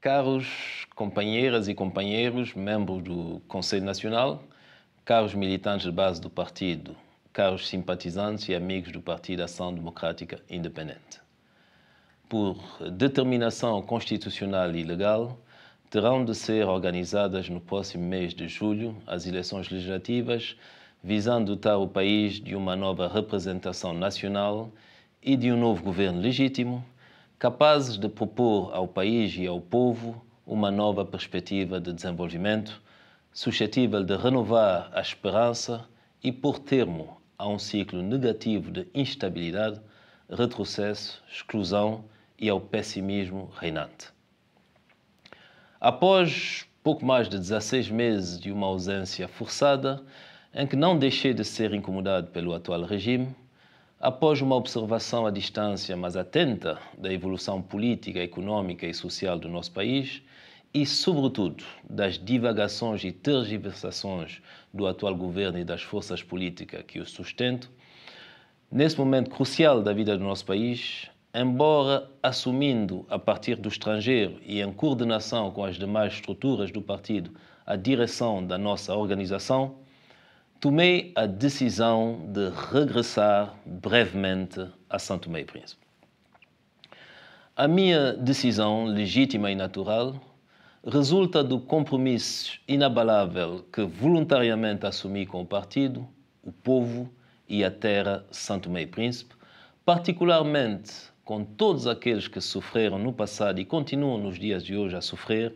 Caros companheiras e companheiros, membros do Conselho Nacional, caros militantes de base do partido, caros simpatizantes e amigos do Partido Ação Democrática Independente. Por determinação constitucional e legal, terão de ser organizadas no próximo mês de julho as eleições legislativas visando dotar o país de uma nova representação nacional e de um novo governo legítimo capazes de propor ao país e ao povo uma nova perspectiva de desenvolvimento, suscetível de renovar a esperança e por termo a um ciclo negativo de instabilidade, retrocesso, exclusão e ao pessimismo reinante. Após pouco mais de 16 meses de uma ausência forçada, em que não deixei de ser incomodado pelo atual regime, Após uma observação à distância, mas atenta, da evolução política, econômica e social do nosso país e, sobretudo, das divagações e tergiversações do atual governo e das forças políticas que o sustentam, nesse momento crucial da vida do nosso país, embora assumindo a partir do estrangeiro e em coordenação com as demais estruturas do partido a direção da nossa organização, tomei a decisão de regressar brevemente a São Tomé e Príncipe. A minha decisão legítima e natural resulta do compromisso inabalável que voluntariamente assumi com o partido, o povo e a terra São Tomé e Príncipe, particularmente com todos aqueles que sofreram no passado e continuam nos dias de hoje a sofrer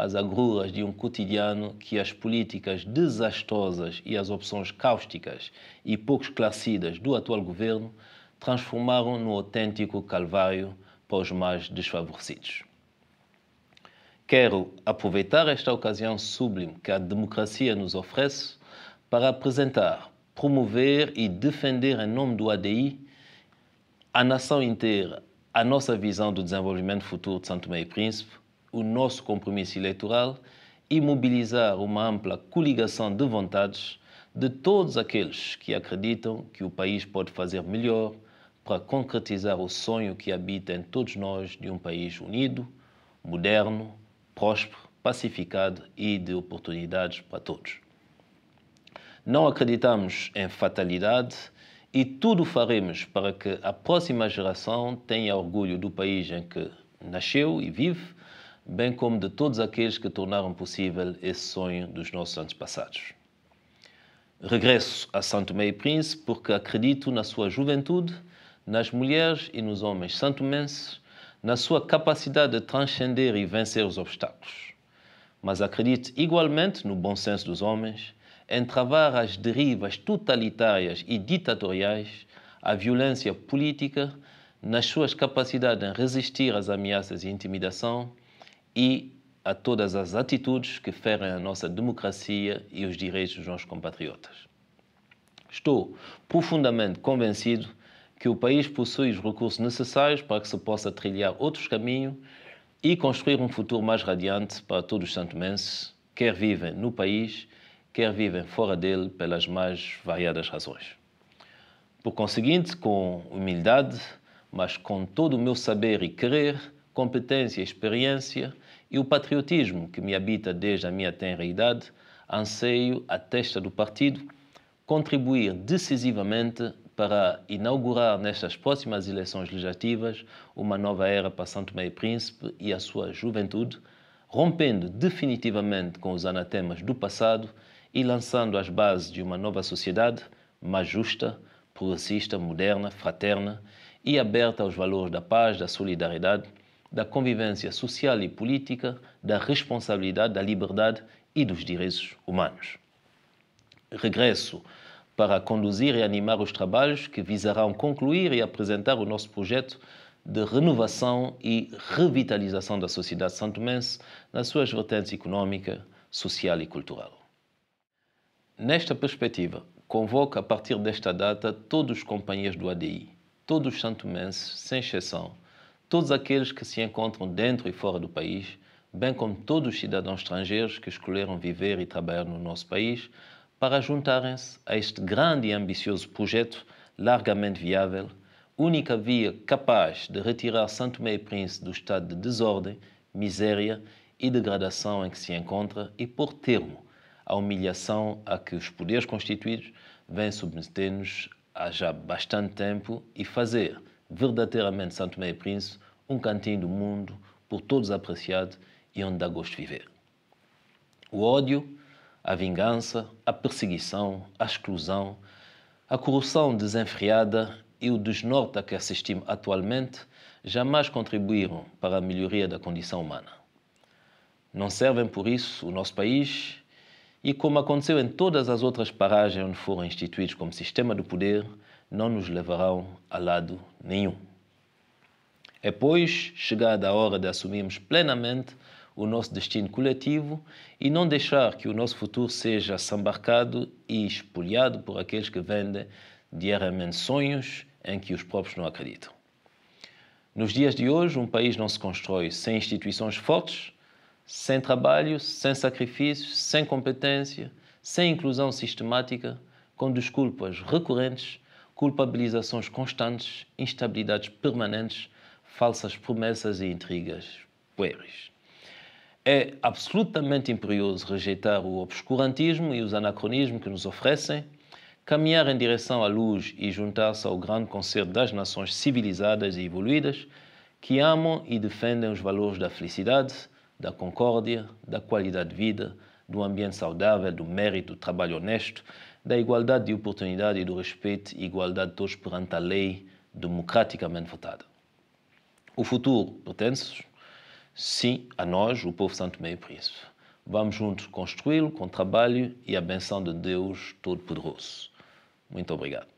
as agruras de um cotidiano que as políticas desastrosas e as opções cáusticas e pouco esclarecidas do atual governo transformaram no autêntico calvário para os mais desfavorecidos. Quero aproveitar esta ocasião sublime que a democracia nos oferece para apresentar, promover e defender em nome do ADI a nação inteira a nossa visão do desenvolvimento futuro de Santo Meio Príncipe o nosso compromisso eleitoral e mobilizar uma ampla coligação de vontades de todos aqueles que acreditam que o país pode fazer melhor para concretizar o sonho que habita em todos nós de um país unido, moderno, próspero, pacificado e de oportunidades para todos. Não acreditamos em fatalidade e tudo faremos para que a próxima geração tenha orgulho do país em que nasceu e vive bem como de todos aqueles que tornaram possível esse sonho dos nossos antepassados. Regresso a Santo Meio Príncipe porque acredito na sua juventude, nas mulheres e nos homens santomenses, na sua capacidade de transcender e vencer os obstáculos. Mas acredito igualmente no bom senso dos homens, em travar as derivas totalitárias e ditatoriais, a violência política, nas suas capacidades em resistir às ameaças e intimidação, e a todas as atitudes que ferem a nossa democracia e os direitos dos nossos compatriotas. Estou profundamente convencido que o país possui os recursos necessários para que se possa trilhar outros caminhos e construir um futuro mais radiante para todos os santomenses, quer vivem no país, quer vivem fora dele, pelas mais variadas razões. Por conseguinte, com humildade, mas com todo o meu saber e querer, competência e experiência, e o patriotismo que me habita desde a minha tenra idade, anseio à testa do partido contribuir decisivamente para inaugurar nestas próximas eleições legislativas uma nova era para Santo Meio Príncipe e a sua juventude, rompendo definitivamente com os anatemas do passado e lançando as bases de uma nova sociedade mais justa, progressista, moderna, fraterna e aberta aos valores da paz, da solidariedade da convivência social e política, da responsabilidade, da liberdade e dos direitos humanos. Regresso para conduzir e animar os trabalhos que visarão concluir e apresentar o nosso projeto de renovação e revitalização da sociedade santomense nas suas vertentes económica, social e cultural. Nesta perspectiva, convoco a partir desta data todos os companheiros do ADI, todos os santomenses, sem exceção, todos aqueles que se encontram dentro e fora do país, bem como todos os cidadãos estrangeiros que escolheram viver e trabalhar no nosso país, para juntarem-se a este grande e ambicioso projeto largamente viável, única via capaz de retirar Santo Meio Príncipe do estado de desordem, miséria e degradação em que se encontra e por termo a humilhação a que os poderes constituídos vêm submetendo nos há já bastante tempo e fazer verdadeiramente Santo Tomé Príncipe, um cantinho do mundo por todos apreciado e onde dá gosto de viver. O ódio, a vingança, a perseguição, a exclusão, a corrupção desenfreada e o desnorte a que assistimos atualmente jamais contribuíram para a melhoria da condição humana. Não servem por isso o nosso país e, como aconteceu em todas as outras paragens onde foram instituídos como sistema do poder, não nos levarão a lado nenhum. É, pois, chegada a hora de assumirmos plenamente o nosso destino coletivo e não deixar que o nosso futuro seja sambarcado e espolhado por aqueles que vendem diariamente sonhos em que os próprios não acreditam. Nos dias de hoje, um país não se constrói sem instituições fortes, sem trabalho, sem sacrifícios, sem competência, sem inclusão sistemática, com desculpas recorrentes culpabilizações constantes, instabilidades permanentes, falsas promessas e intrigas pueris. É absolutamente imperioso rejeitar o obscurantismo e os anacronismos que nos oferecem, caminhar em direção à luz e juntar-se ao grande concerto das nações civilizadas e evoluídas que amam e defendem os valores da felicidade, da concórdia, da qualidade de vida, do ambiente saudável, do mérito, do trabalho honesto da igualdade de oportunidade e do respeito e igualdade de todos perante a lei democraticamente votada. O futuro pertence, sim, a nós, o povo Santo Meio Príncipe. Vamos juntos construí-lo com trabalho e a benção de Deus Todo-Poderoso. Muito obrigado.